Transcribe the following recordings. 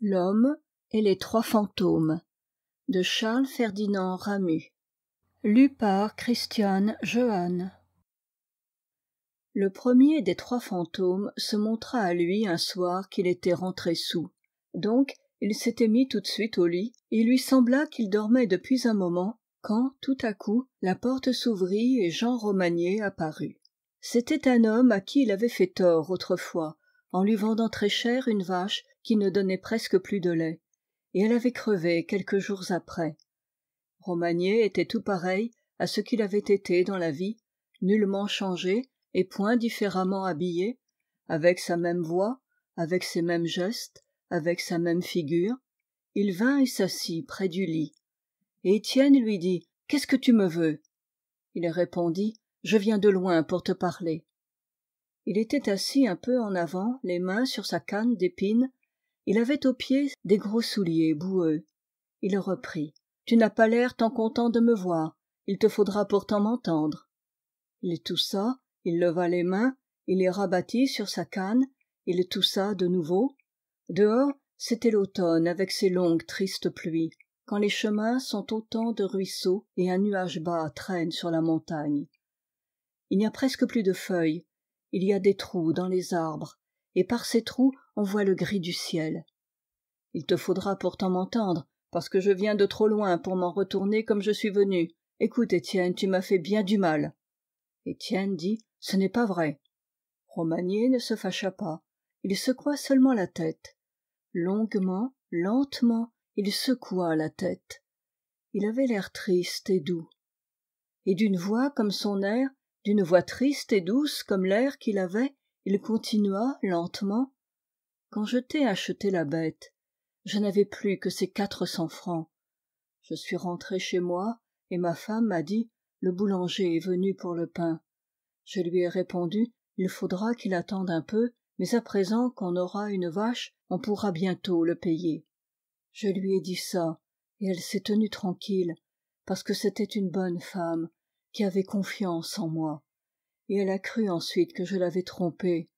l'homme et les trois fantômes de charles ferdinand ramu le premier des trois fantômes se montra à lui un soir qu'il était rentré sous donc il s'était mis tout de suite au lit et il lui sembla qu'il dormait depuis un moment quand tout à coup la porte s'ouvrit et jean romagné apparut c'était un homme à qui il avait fait tort autrefois en lui vendant très cher une vache qui ne donnait presque plus de lait et elle avait crevé quelques jours après romagné était tout pareil à ce qu'il avait été dans la vie nullement changé et point différemment habillé avec sa même voix avec ses mêmes gestes avec sa même figure il vint et s'assit près du lit et étienne lui dit qu'est-ce que tu me veux il répondit je viens de loin pour te parler il était assis un peu en avant les mains sur sa canne d'épine il avait aux pieds des gros souliers boueux il reprit tu n'as pas l'air tant content de me voir il te faudra pourtant m'entendre il toussa il leva les mains il les rabattit sur sa canne il toussa de nouveau dehors c'était l'automne avec ses longues tristes pluies quand les chemins sont autant de ruisseaux et un nuage bas traîne sur la montagne il n'y a presque plus de feuilles il y a des trous dans les arbres et par ces trous on voit le gris du ciel il te faudra pourtant m'entendre parce que je viens de trop loin pour m'en retourner comme je suis venu écoute étienne tu m'as fait bien du mal étienne dit ce n'est pas vrai romagné ne se fâcha pas il secoua seulement la tête longuement lentement il secoua la tête il avait l'air triste et doux et d'une voix comme son air d'une voix triste et douce comme l'air qu'il avait il continua lentement quand je t'ai acheté la bête je n'avais plus que ces quatre cents francs je suis rentré chez moi et ma femme m'a dit le boulanger est venu pour le pain je lui ai répondu il faudra qu'il attende un peu mais à présent qu'on aura une vache on pourra bientôt le payer je lui ai dit ça et elle s'est tenue tranquille parce que c'était une bonne femme qui avait confiance en moi et elle a cru ensuite que je l'avais trompée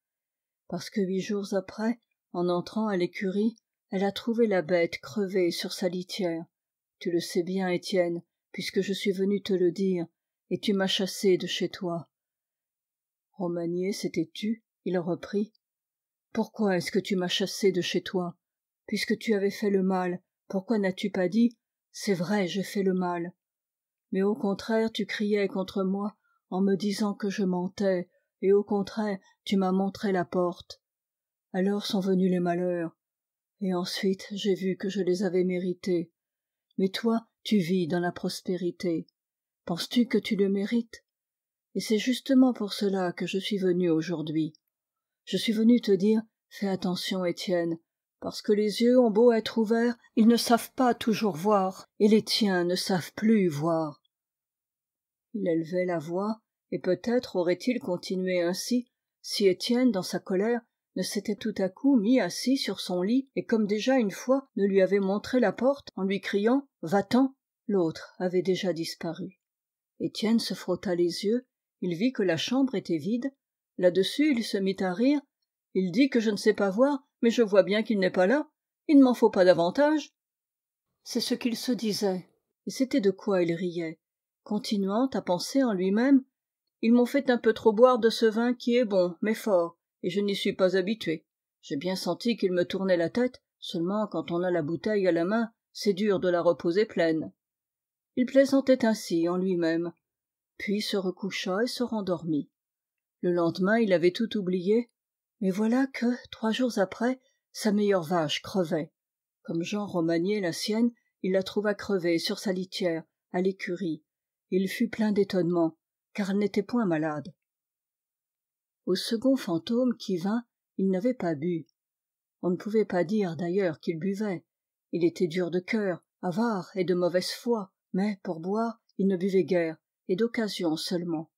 parce que huit jours après en entrant à l'écurie elle a trouvé la bête crevée sur sa litière tu le sais bien Étienne, puisque je suis venu te le dire et tu m'as chassé de chez toi romagné s'était tu il reprit pourquoi est-ce que tu m'as chassé de chez toi puisque tu avais fait le mal pourquoi n'as-tu pas dit c'est vrai j'ai fait le mal mais au contraire tu criais contre moi en me disant que je mentais et au contraire tu m'as montré la porte alors sont venus les malheurs et ensuite j'ai vu que je les avais mérités mais toi tu vis dans la prospérité penses-tu que tu le mérites et c'est justement pour cela que je suis venu aujourd'hui je suis venu te dire fais attention étienne parce que les yeux ont beau être ouverts ils ne savent pas toujours voir et les tiens ne savent plus voir il élevait la voix et peut-être aurait-il continué ainsi si étienne dans sa colère ne s'était tout à coup mis assis sur son lit et comme déjà une fois ne lui avait montré la porte en lui criant va-t'en l'autre avait déjà disparu étienne se frotta les yeux il vit que la chambre était vide là-dessus il se mit à rire il dit que je ne sais pas voir mais je vois bien qu'il n'est pas là il ne m'en faut pas davantage c'est ce qu'il se disait et c'était de quoi il riait continuant à penser en lui-même ils m'ont fait un peu trop boire de ce vin qui est bon mais fort et je n'y suis pas habitué j'ai bien senti qu'il me tournait la tête seulement quand on a la bouteille à la main c'est dur de la reposer pleine il plaisantait ainsi en lui-même puis se recoucha et se rendormit le lendemain il avait tout oublié mais voilà que trois jours après sa meilleure vache crevait comme jean romagné la sienne il la trouva crevée sur sa litière à l'écurie il fut plein d'étonnement car elle n'était point malade au second fantôme qui vint il n'avait pas bu on ne pouvait pas dire d'ailleurs qu'il buvait il était dur de cœur avare et de mauvaise foi mais pour boire il ne buvait guère et d'occasion seulement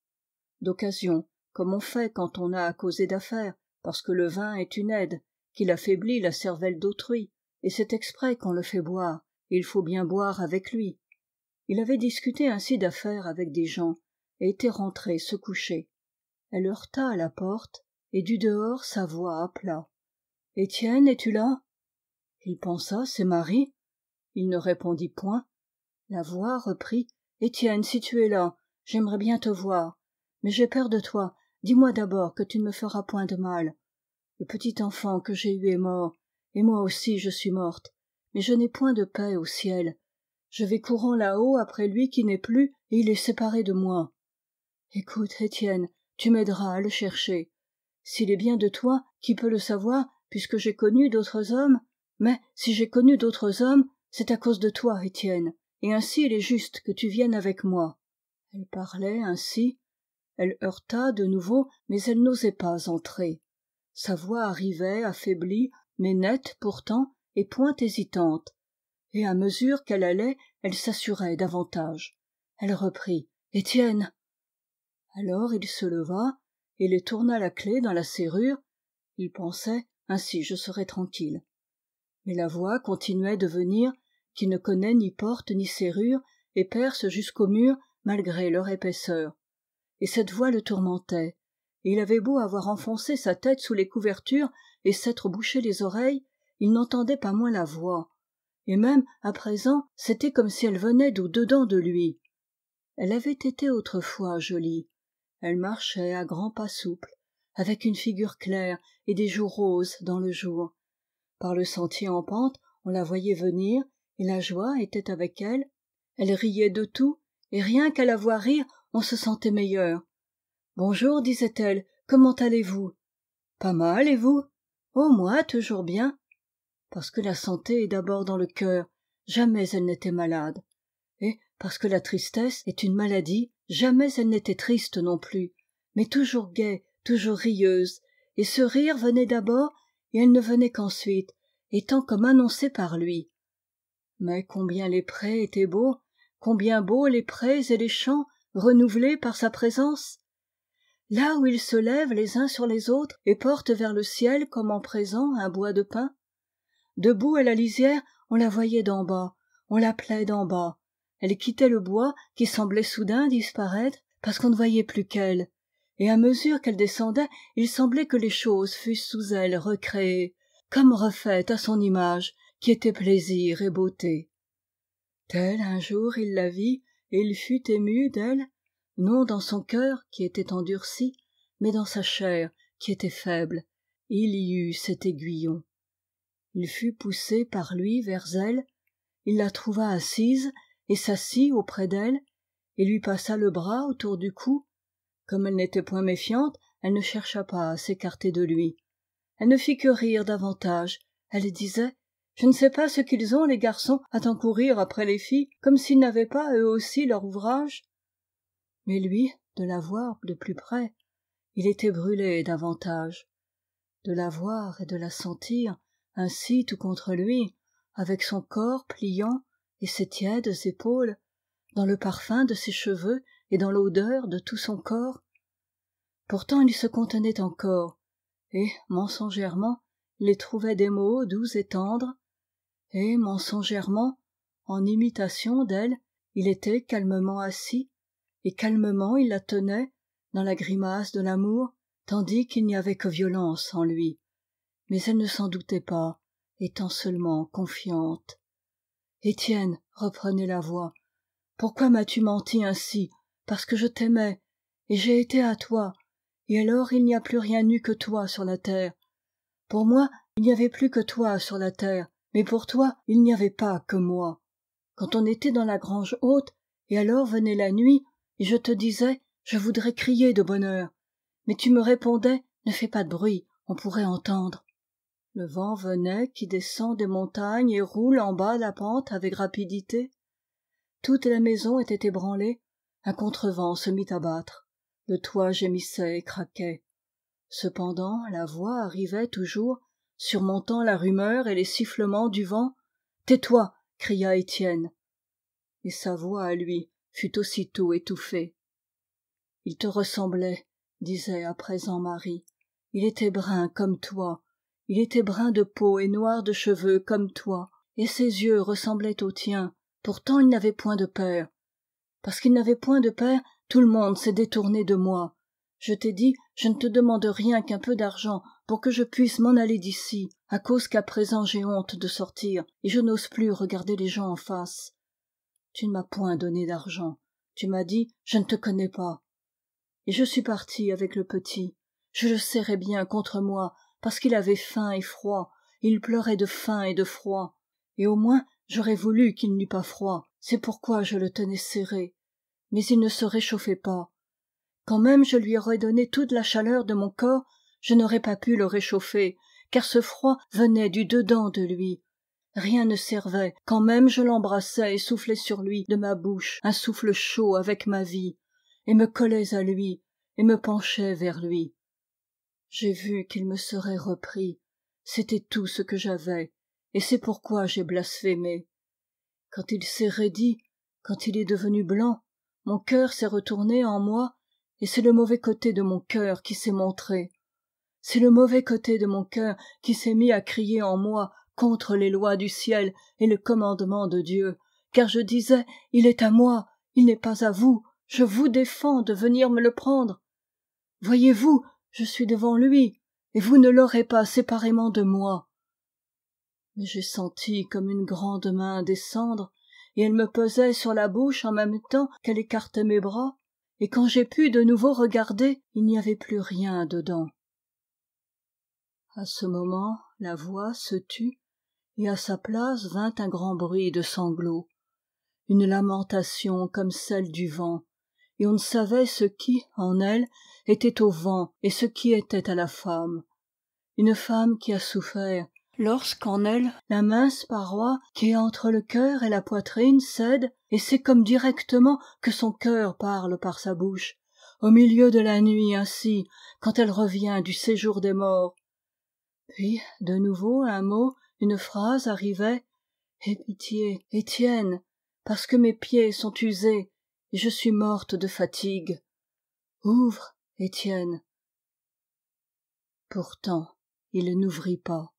d'occasion comme on fait quand on a à causer d'affaires parce que le vin est une aide qu'il affaiblit la cervelle d'autrui et c'est exprès qu'on le fait boire et il faut bien boire avec lui il avait discuté ainsi d'affaires avec des gens et était rentré se coucher elle heurta à la porte et du dehors sa voix appela Étienne, es-tu là il pensa c'est marie il ne répondit point la voix reprit Étienne, si tu es là j'aimerais bien te voir mais j'ai peur de toi dis-moi d'abord que tu ne me feras point de mal le petit enfant que j'ai eu est mort et moi aussi je suis morte mais je n'ai point de paix au ciel je vais courant là-haut après lui qui n'est plus et il est séparé de moi écoute étienne tu m'aideras à le chercher s'il est bien de toi qui peut le savoir puisque j'ai connu d'autres hommes mais si j'ai connu d'autres hommes c'est à cause de toi étienne et ainsi il est juste que tu viennes avec moi elle parlait ainsi elle heurta de nouveau mais elle n'osait pas entrer sa voix arrivait affaiblie mais nette pourtant et point hésitante et à mesure qu'elle allait elle s'assurait davantage elle reprit étienne alors il se leva et les tourna la clef dans la serrure il pensait ainsi je serai tranquille mais la voix continuait de venir qui ne connaît ni porte ni serrure et perce jusqu'au mur malgré leur épaisseur et cette voix le tourmentait et il avait beau avoir enfoncé sa tête sous les couvertures et s'être bouché les oreilles il n'entendait pas moins la voix et même à présent c'était comme si elle venait d'où dedans de lui elle avait été autrefois jolie elle marchait à grands pas souples avec une figure claire et des joues roses dans le jour par le sentier en pente on la voyait venir et la joie était avec elle elle riait de tout et rien qu'à la voir rire on se sentait meilleur bonjour disait-elle comment allez-vous pas mal et vous oh moi toujours bien parce que la santé est d'abord dans le cœur jamais elle n'était malade et parce que la tristesse est une maladie jamais elle n'était triste non plus mais toujours gaie toujours rieuse et ce rire venait d'abord et elle ne venait qu'ensuite étant comme annoncé par lui mais combien les prés étaient beaux combien beaux les prés et les champs renouvelés par sa présence là où ils se lèvent les uns sur les autres et portent vers le ciel comme en présent un bois de pin debout à la lisière on la voyait d'en bas on l'appelait d'en bas elle quittait le bois qui semblait soudain disparaître parce qu'on ne voyait plus qu'elle et à mesure qu'elle descendait il semblait que les choses fussent sous elle recréées comme refaites à son image qui était plaisir et beauté tel un jour il la vit et il fut ému d'elle non dans son cœur qui était endurci mais dans sa chair qui était faible il y eut cet aiguillon il fut poussé par lui vers elle il la trouva assise et s'assit auprès d'elle et lui passa le bras autour du cou comme elle n'était point méfiante elle ne chercha pas à s'écarter de lui elle ne fit que rire davantage elle disait je ne sais pas ce qu'ils ont les garçons à tant courir après les filles comme s'ils n'avaient pas eux aussi leur ouvrage mais lui de la voir de plus près il était brûlé davantage de la voir et de la sentir ainsi tout contre lui avec son corps pliant et ses tièdes épaules dans le parfum de ses cheveux et dans l'odeur de tout son corps pourtant il se contenait encore et mensongèrement il trouvait des mots doux et tendres et mensongèrement en imitation d'elle il était calmement assis et calmement il la tenait dans la grimace de l'amour tandis qu'il n'y avait que violence en lui mais elle ne s'en doutait pas étant seulement confiante Étienne reprenait la voix pourquoi m'as-tu menti ainsi parce que je t'aimais et j'ai été à toi et alors il n'y a plus rien eu que toi sur la terre pour moi il n'y avait plus que toi sur la terre mais pour toi il n'y avait pas que moi quand on était dans la grange haute et alors venait la nuit et je te disais je voudrais crier de bonheur mais tu me répondais ne fais pas de bruit on pourrait entendre le vent venait qui descend des montagnes et roule en bas la pente avec rapidité toute la maison était ébranlée un contrevent se mit à battre le toit gémissait et craquait cependant la voix arrivait toujours surmontant la rumeur et les sifflements du vent tais-toi cria étienne et sa voix à lui fut aussitôt étouffée il te ressemblait disait à présent marie il était brun comme toi il était brun de peau et noir de cheveux comme toi et ses yeux ressemblaient aux tiens pourtant il n'avait point de père parce qu'il n'avait point de père tout le monde s'est détourné de moi je t'ai dit je ne te demande rien qu'un peu d'argent pour que je puisse m'en aller d'ici à cause qu'à présent j'ai honte de sortir et je n'ose plus regarder les gens en face tu ne m'as point donné d'argent tu m'as dit je ne te connais pas et je suis parti avec le petit je le serrais bien contre moi parce qu'il avait faim et froid et il pleurait de faim et de froid et au moins j'aurais voulu qu'il n'eût pas froid c'est pourquoi je le tenais serré mais il ne se réchauffait pas quand même je lui aurais donné toute la chaleur de mon corps je n'aurais pas pu le réchauffer car ce froid venait du dedans de lui rien ne servait quand même je l'embrassais et soufflais sur lui de ma bouche un souffle chaud avec ma vie et me collais à lui et me penchais vers lui j'ai vu qu'il me serait repris c'était tout ce que j'avais et c'est pourquoi j'ai blasphémé quand il s'est raidi quand il est devenu blanc mon cœur s'est retourné en moi et c'est le mauvais côté de mon cœur qui s'est montré c'est le mauvais côté de mon cœur qui s'est mis à crier en moi contre les lois du ciel et le commandement de dieu car je disais il est à moi il n'est pas à vous je vous défends de venir me le prendre voyez-vous je suis devant lui et vous ne l'aurez pas séparément de moi mais j'ai senti comme une grande main descendre et elle me pesait sur la bouche en même temps qu'elle écartait mes bras et quand j'ai pu de nouveau regarder il n'y avait plus rien dedans à ce moment la voix se tut et à sa place vint un grand bruit de sanglots une lamentation comme celle du vent et on ne savait ce qui en elle était au vent et ce qui était à la femme une femme qui a souffert lorsqu'en elle la mince paroi qui est entre le cœur et la poitrine cède et c'est comme directement que son cœur parle par sa bouche au milieu de la nuit ainsi quand elle revient du séjour des morts puis de nouveau un mot une phrase arrivait aie pitié étienne parce que mes pieds sont usés je suis morte de fatigue ouvre Étienne. pourtant il n'ouvrit pas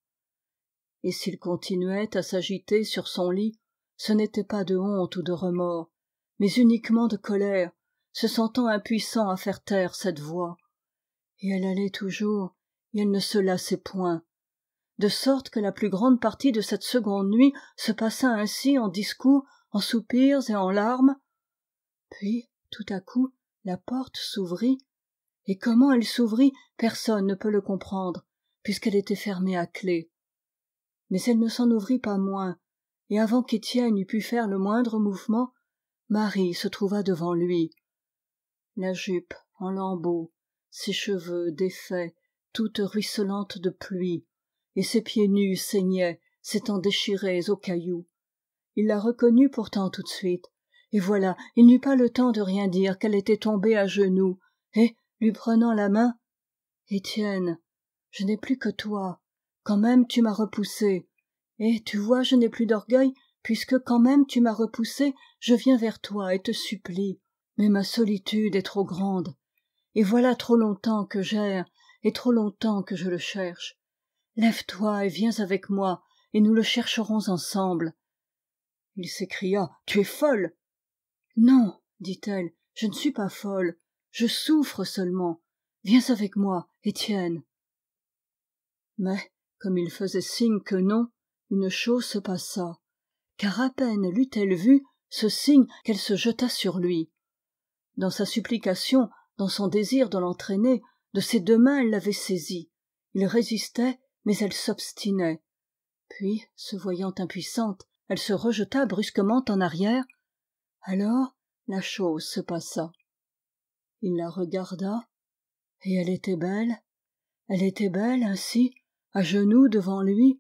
et s'il continuait à s'agiter sur son lit ce n'était pas de honte ou de remords mais uniquement de colère se sentant impuissant à faire taire cette voix et elle allait toujours et elle ne se lassait point de sorte que la plus grande partie de cette seconde nuit se passa ainsi en discours en soupirs et en larmes puis tout à coup la porte s'ouvrit et comment elle s'ouvrit personne ne peut le comprendre puisqu'elle était fermée à clef mais elle ne s'en ouvrit pas moins et avant qu'étienne eût pu faire le moindre mouvement marie se trouva devant lui la jupe en lambeaux ses cheveux défaits toutes ruisselantes de pluie et ses pieds nus saignaient s'étant déchirés aux cailloux il la reconnut pourtant tout de suite et voilà il n'eut pas le temps de rien dire qu'elle était tombée à genoux et lui prenant la main Étienne, je n'ai plus que toi quand même tu m'as repoussé et tu vois je n'ai plus d'orgueil puisque quand même tu m'as repoussé je viens vers toi et te supplie mais ma solitude est trop grande et voilà trop longtemps que j'erre et trop longtemps que je le cherche lève-toi et viens avec moi et nous le chercherons ensemble il s'écria tu es folle non dit-elle je ne suis pas folle je souffre seulement viens avec moi étienne mais comme il faisait signe que non une chose se passa car à peine l'eut-elle vu ce signe qu'elle se jeta sur lui dans sa supplication dans son désir de l'entraîner de ses deux mains elle l'avait saisi il résistait mais elle s'obstinait puis se voyant impuissante elle se rejeta brusquement en arrière alors la chose se passa il la regarda et elle était belle elle était belle ainsi à genoux devant lui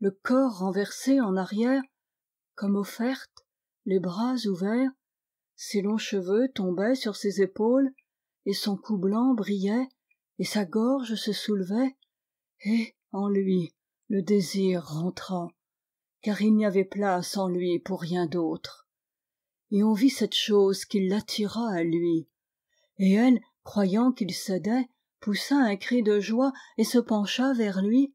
le corps renversé en arrière comme offerte les bras ouverts ses longs cheveux tombaient sur ses épaules et son cou blanc brillait et sa gorge se soulevait et en lui le désir rentra car il n'y avait place en lui pour rien d'autre et on vit cette chose qui l'attira à lui et elle croyant qu'il cédait poussa un cri de joie et se pencha vers lui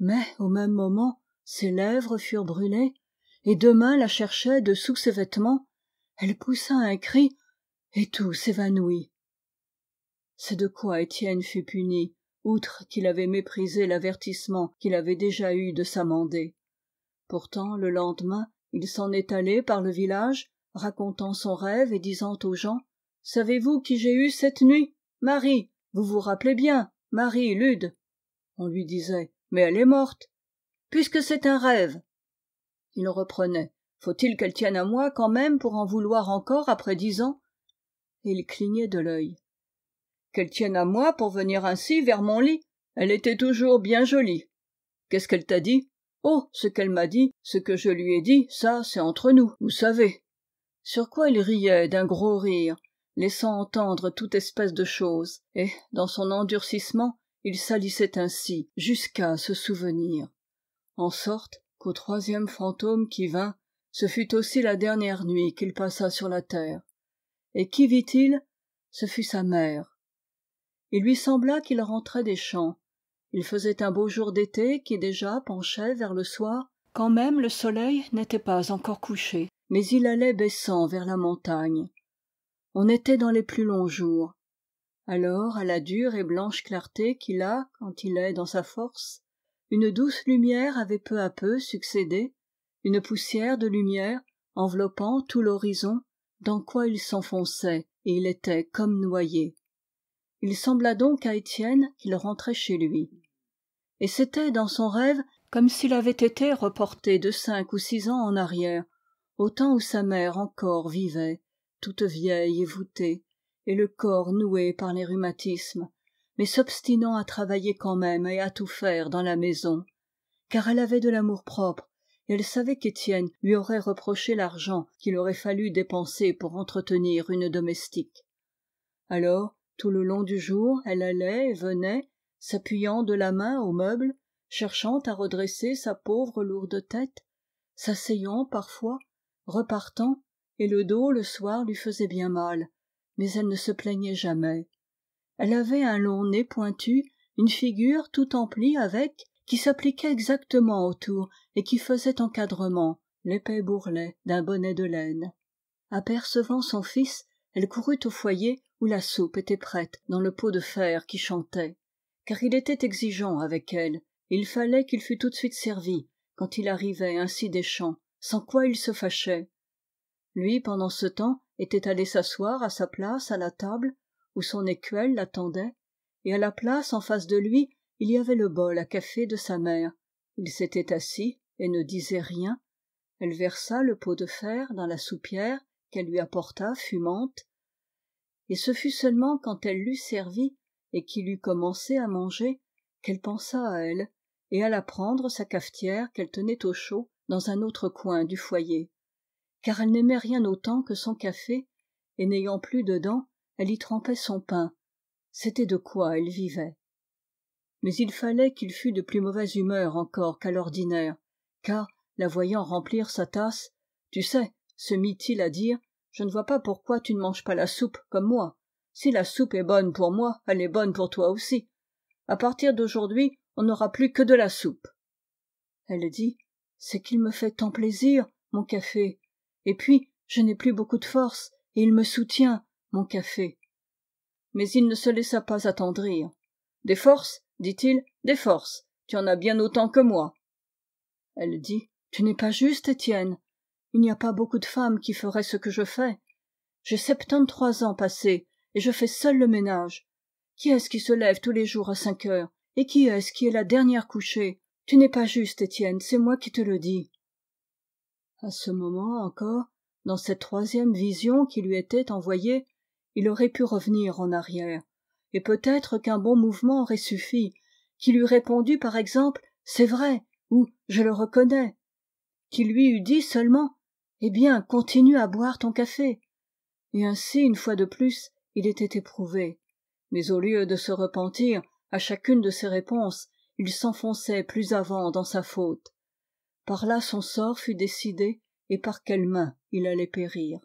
mais au même moment ses lèvres furent brûlées et deux mains la cherchaient de sous ses vêtements elle poussa un cri et tout s'évanouit c'est de quoi étienne fut puni outre qu'il avait méprisé l'avertissement qu'il avait déjà eu de s'amender pourtant le lendemain il s'en est allé par le village racontant son rêve et disant aux gens savez-vous qui j'ai eu cette nuit marie vous vous rappelez bien marie lude on lui disait mais elle est morte puisque c'est un rêve il reprenait faut-il qu'elle tienne à moi quand même pour en vouloir encore après dix ans et il clignait de l'œil qu'elle tienne à moi pour venir ainsi vers mon lit elle était toujours bien jolie qu'est-ce qu'elle t'a dit oh ce qu'elle m'a dit ce que je lui ai dit ça c'est entre nous vous savez sur quoi il riait d'un gros rire laissant entendre toute espèce de choses et dans son endurcissement il salissait ainsi jusqu'à se souvenir en sorte qu'au troisième fantôme qui vint ce fut aussi la dernière nuit qu'il passa sur la terre et qui vit-il ce fut sa mère il lui sembla qu'il rentrait des champs il faisait un beau jour d'été qui déjà penchait vers le soir quand même le soleil n'était pas encore couché mais il allait baissant vers la montagne on était dans les plus longs jours alors à la dure et blanche clarté qu'il a quand il est dans sa force une douce lumière avait peu à peu succédé une poussière de lumière enveloppant tout l'horizon dans quoi il s'enfonçait et il était comme noyé il sembla donc à étienne qu'il rentrait chez lui et c'était dans son rêve comme s'il avait été reporté de cinq ou six ans en arrière au temps où sa mère encore vivait toute vieille et voûtée et le corps noué par les rhumatismes mais s'obstinant à travailler quand même et à tout faire dans la maison car elle avait de l'amour-propre et elle savait qu'étienne lui aurait reproché l'argent qu'il aurait fallu dépenser pour entretenir une domestique alors tout le long du jour elle allait et venait s'appuyant de la main aux meubles cherchant à redresser sa pauvre lourde tête s'asseyant parfois repartant et le dos le soir lui faisait bien mal mais elle ne se plaignait jamais elle avait un long nez pointu une figure tout emplie avec qui s'appliquait exactement autour et qui faisait encadrement l'épais bourrelet d'un bonnet de laine apercevant son fils elle courut au foyer où la soupe était prête dans le pot de fer qui chantait car il était exigeant avec elle et il fallait qu'il fût tout de suite servi quand il arrivait ainsi des sans quoi il se fâchait lui pendant ce temps était allé s'asseoir à sa place à la table où son écuelle l'attendait et à la place en face de lui il y avait le bol à café de sa mère il s'était assis et ne disait rien elle versa le pot de fer dans la soupière qu'elle lui apporta fumante et ce fut seulement quand elle l'eut servi et qu'il eut commencé à manger qu'elle pensa à elle et alla prendre sa cafetière qu'elle tenait au chaud dans un autre coin du foyer car elle n'aimait rien autant que son café et n'ayant plus de dents elle y trempait son pain c'était de quoi elle vivait mais il fallait qu'il fût de plus mauvaise humeur encore qu'à l'ordinaire car la voyant remplir sa tasse tu sais se mit-il à dire je ne vois pas pourquoi tu ne manges pas la soupe comme moi si la soupe est bonne pour moi elle est bonne pour toi aussi à partir d'aujourd'hui on n'aura plus que de la soupe elle dit c'est qu'il me fait tant plaisir mon café et puis je n'ai plus beaucoup de force et il me soutient mon café mais il ne se laissa pas attendrir des forces dit-il des forces tu en as bien autant que moi elle dit tu n'es pas juste étienne il n'y a pas beaucoup de femmes qui feraient ce que je fais j'ai septante-trois ans passés et je fais seul le ménage qui est-ce qui se lève tous les jours à cinq heures et qui est-ce qui est la dernière couchée tu n'es pas juste étienne c'est moi qui te le dis À ce moment encore dans cette troisième vision qui lui était envoyée il aurait pu revenir en arrière et peut-être qu'un bon mouvement aurait suffi qu'il eût répondu par exemple c'est vrai ou je le reconnais qu'il lui eût dit seulement eh bien continue à boire ton café et ainsi une fois de plus il était éprouvé mais au lieu de se repentir à chacune de ses réponses il s'enfonçait plus avant dans sa faute par là son sort fut décidé et par quelles mains il allait périr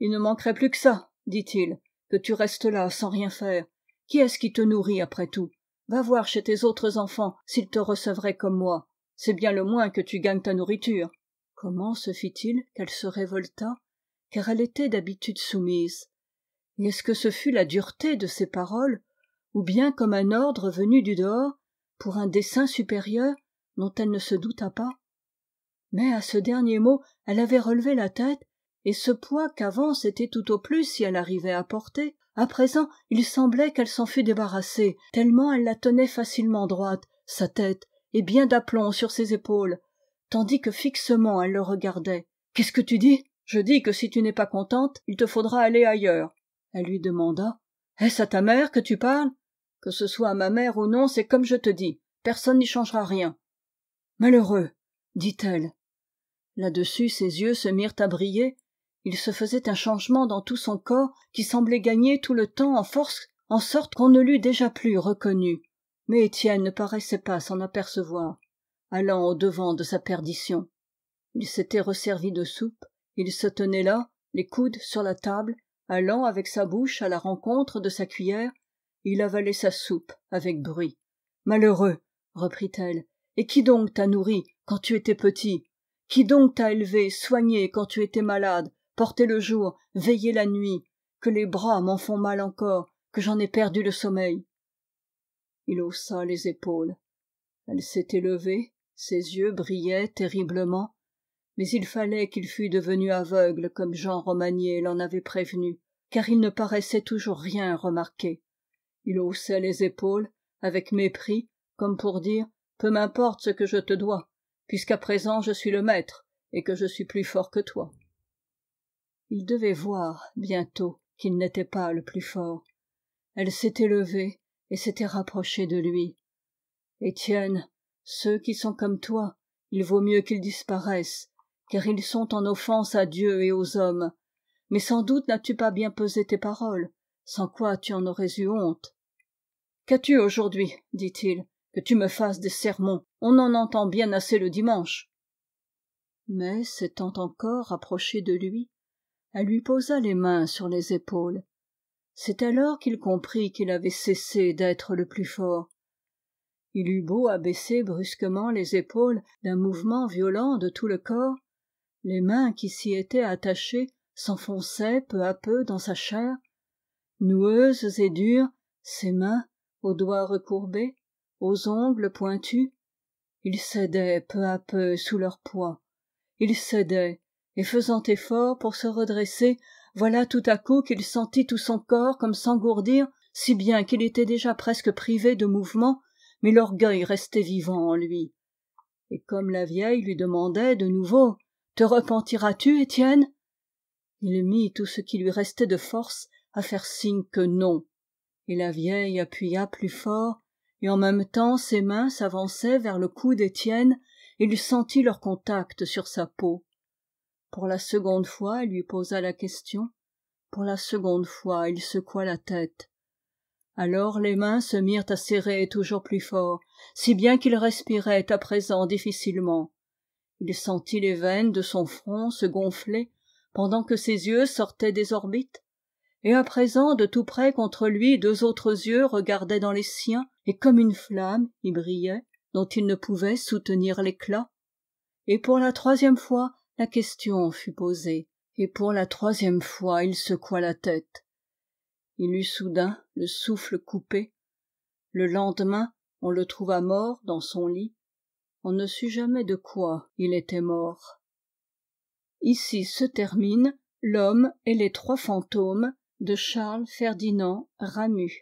il ne manquerait plus que ça dit-il que tu restes là sans rien faire qui est-ce qui te nourrit après tout va voir chez tes autres enfants s'ils te recevraient comme moi c'est bien le moins que tu gagnes ta nourriture comment se fit-il qu'elle se révolta car elle était d'habitude soumise et est-ce que ce fut la dureté de ses paroles ou bien comme un ordre venu du dehors pour un dessein supérieur dont elle ne se douta pas mais à ce dernier mot elle avait relevé la tête et ce poids qu'avant c'était tout au plus si elle arrivait à porter à présent il semblait qu'elle s'en fût débarrassée tellement elle la tenait facilement droite sa tête et bien d'aplomb sur ses épaules tandis que fixement elle le regardait qu'est-ce que tu dis je dis que si tu n'es pas contente il te faudra aller ailleurs elle lui demanda est-ce à ta mère que tu parles que ce soit à ma mère ou non c'est comme je te dis personne n'y changera rien malheureux dit-elle là-dessus ses yeux se mirent à briller il se faisait un changement dans tout son corps qui semblait gagner tout le temps en force en sorte qu'on ne l'eût déjà plus reconnu mais étienne ne paraissait pas s'en apercevoir allant au-devant de sa perdition il s'était resservi de soupe il se tenait là les coudes sur la table allant avec sa bouche à la rencontre de sa cuillère il avalait sa soupe avec bruit malheureux reprit-elle et qui donc t'a nourri quand tu étais petit qui donc t'a élevé soigné quand tu étais malade porté le jour veillé la nuit que les bras m'en font mal encore que j'en ai perdu le sommeil il haussa les épaules elle s'était levée ses yeux brillaient terriblement mais il fallait qu'il fût devenu aveugle comme jean romagné l'en avait prévenu car il ne paraissait toujours rien remarquer il haussait les épaules avec mépris comme pour dire peu m'importe ce que je te dois puisqu'à présent je suis le maître et que je suis plus fort que toi il devait voir bientôt qu'il n'était pas le plus fort elle s'était levée et s'était rapprochée de lui étienne ceux qui sont comme toi il vaut mieux qu'ils disparaissent car ils sont en offense à dieu et aux hommes mais sans doute n'as-tu pas bien pesé tes paroles sans quoi tu en aurais eu honte qu'as-tu aujourd'hui dit-il que tu me fasses des sermons on en entend bien assez le dimanche mais s'étant encore approchée de lui elle lui posa les mains sur les épaules c'est alors qu'il comprit qu'il avait cessé d'être le plus fort il eut beau abaisser brusquement les épaules d'un mouvement violent de tout le corps les mains qui s'y étaient attachées s'enfonçaient peu à peu dans sa chair noueuses et dures ses mains aux doigts recourbés aux ongles pointus il cédait peu à peu sous leur poids il cédait et faisant effort pour se redresser voilà tout à coup qu'il sentit tout son corps comme s'engourdir si bien qu'il était déjà presque privé de mouvement mais l'orgueil restait vivant en lui et comme la vieille lui demandait de nouveau te repentiras tu étienne il mit tout ce qui lui restait de force à faire signe que non et la vieille appuya plus fort et en même temps ses mains s'avançaient vers le cou d'étienne et il sentit leur contact sur sa peau pour la seconde fois il lui posa la question pour la seconde fois il secoua la tête alors les mains se mirent à serrer toujours plus fort si bien qu'il respirait à présent difficilement il sentit les veines de son front se gonfler pendant que ses yeux sortaient des orbites et à présent de tout près contre lui deux autres yeux regardaient dans les siens et comme une flamme y brillait dont il ne pouvait soutenir l'éclat et pour la troisième fois la question fut posée et pour la troisième fois il secoua la tête il eut soudain le souffle coupé le lendemain on le trouva mort dans son lit on ne sut jamais de quoi il était mort ici se termine l'homme et les trois fantômes de charles ferdinand ramus